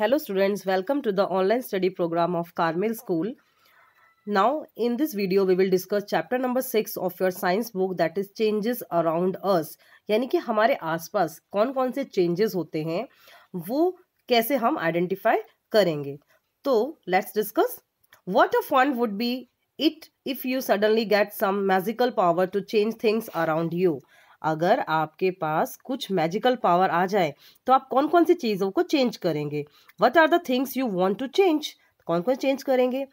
Hello students, welcome to the online study program of Carmel School. Now in this video we will discuss chapter number six of your science book that is changes around us. यानी कि हमारे आसपास कौन कौन से changes होते हैं वो कैसे हम identify करेंगे तो let's discuss. What a fun would be it if you suddenly get some magical power to change things around you. अगर आपके पास कुछ मैजिकल पावर आ जाए तो आप कौन कौन सी चीज़ों को चेंज करेंगे what are the things you want to change कौन कौन चेंज करेंगे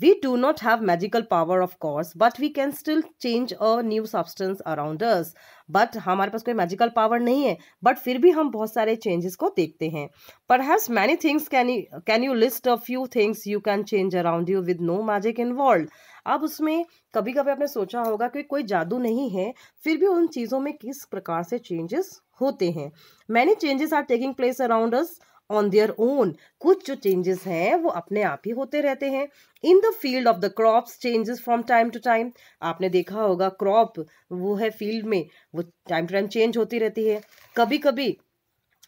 we do not have magical power of course but we can still change a new substance around us but हमारे पास कोई मैजिकल पावर नहीं है but फिर भी हम बहुत सारे चेंजेस को देखते हैं पर has many things can you can you list a few things you can change around you with no magic world अब उसमें कभी कभी आपने सोचा होगा कि कोई जादू नहीं है फिर भी उन चीज़ों में किस प्रकार से चेंजेस होते हैं many changes are taking place around us on their own कुछ जो चेंजेस हैं वो अपने आप ही होते रहते हैं in the field of the crops changes from time to time आपने देखा होगा क्रॉप वो है फील्ड में वो टाइम टू टाइम चेंज होती रहती है कभी कभी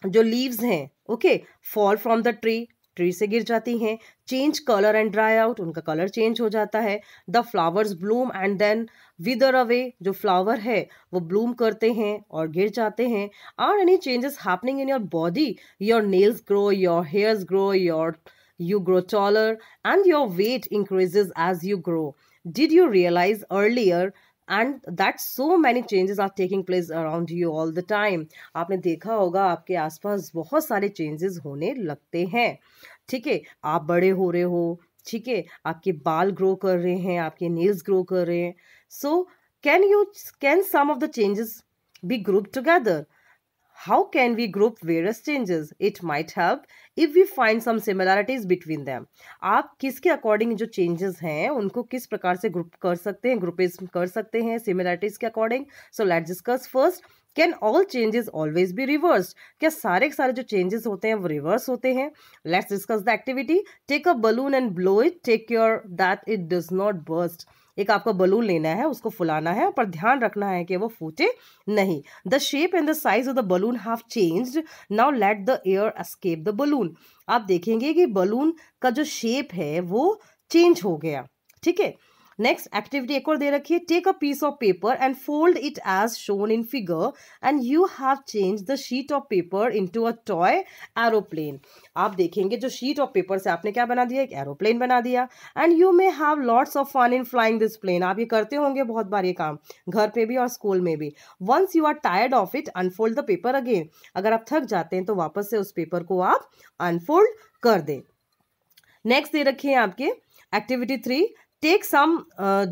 जो लीव्स हैं okay fall from the tree tree से गिर जाती हैं change colour and dry out उनका कलर चेंज हो जाता है the flowers bloom and then wither away जो फ्लावर है वो ब्लूम करते हैं और गिर जाते हैं are any changes happening in your body your nails grow your hairs grow your you grow taller and your weight increases as you grow did you realise earlier and that so many changes are taking place around you all the time आपने देखा होगा आपके आसपास बहुत सारे changes होने लगते हैं ठीक है आप बड़े हो रहे हो ठीक है आपके बाल ग्रो कर रहे हैं आपके नेल्स ग्रो कर रहे हैं so can you can some of the changes be group together how can we group various changes it might help if we find some similarities between them आप किसके अकॉर्डिंग जो changes हैं उनको किस प्रकार से group कर सकते हैं groupes कर सकते हैं similarities के according so let's discuss first can all changes always be reverse क्या सारे के सारे जो चेंजेस होते हैं वो रिवर्स होते हैं let's discuss the activity take a balloon and blow it take your that it does not burst एक आपको बलून लेना है उसको फुलाना है पर ध्यान रखना है कि वो फूटे नहीं the shape and the size of the balloon have change now let the air escape the balloon आप देखेंगे कि बलून का जो शेप है वो चेंज हो गया ठीक है नेक्स्ट एक्टिविटी एक और दे रखी है take a piece of paper and fold it as shown in figure and you have change the sheet of paper to a toy aeroplane आप देखेंगे जो शीट ऑफ पेपर से आपने क्या बना दिया एक एरोप्लेन बना दिया and you may have lots of fun in flying this plane आप ये करते होंगे बहुत बार ये काम घर पे भी और स्कूल में भी once you are tired of it unfold the paper again अगर आप थक जाते हैं तो वापस से उस पेपर को आप अनफोल्ड कर दें नेक्स्ट दे रखिए आपके activity three take some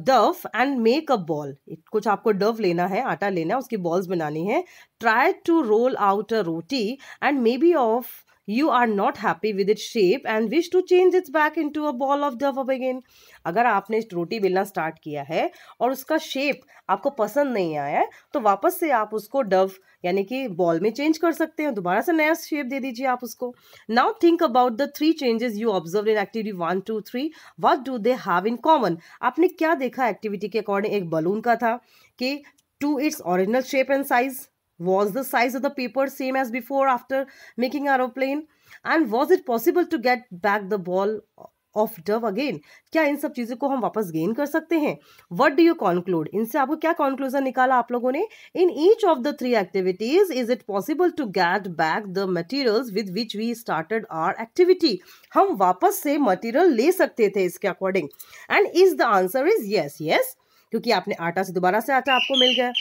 dough and make a ball कुछ आपको डव लेना है आटा लेना है उसकी बॉल्स बनानी है try to roll out a roti and may be of you are not happy with it shape and wish to change its back into a ball of the again अगर आपने रोटी बेलना स्टार्ट किया है और उसका shape आपको पसंद नहीं आया है तो वापस से आप उसको डव यानी कि बॉल में चेंज कर सकते हैं दोबारा से नया शेप दे दीजिए आप उसको now think about the three changes you observe in activity one two three what do they have in common आपने क्या देखा एक्टिविटी के अकॉर्डिंग एक बलून का था कि to its original shape and size Was the size of the paper same as before after making aeroplane? And was it possible to get back the ball of dough again क्या इन सब चीज़ों को हम वापस गेन कर सकते हैं वट डू यू कॉन्क्लूड इनसे आपको क्या कॉन्क्लूजन निकाला आप लोगों ने in each of the three activities is it possible to get back the material with which we started are activity हम वापस से मटीरियल ले सकते थे इसके according and is the answer is yes yes क्योंकि आपने आटा से दोबारा से आटा आपको मिल गया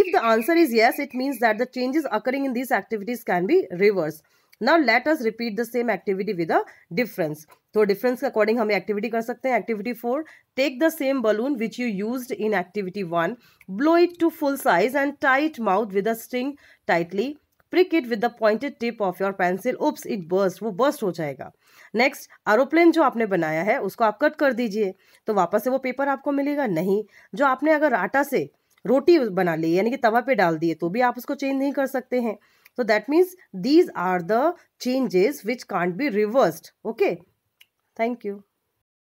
if the answer is yes it means that the changes occurring in this activities can be reverse now let us repeat the same activity with a difference तो डिफरेंस के अकॉर्डिंग हम एक्टिविटी कर सकते हैं activity four take the same balloon which you use in activity one blow it to full size and tight mouth with a string tightly prick it with the pointed tip of your pencil oops it burst वो burst हो जाएगा next aeroplane जो आपने बनाया है उसको आप cut कर दीजिए तो वापस से वो पेपर आपको मिलेगा नहीं जो आपने अगर आटा से रोटी बना ली यानी कि तवा पे डाल दिए तो भी आप उसको चेंज नहीं कर सकते हैं तो that means these are the changes which can't be reversed okay thank you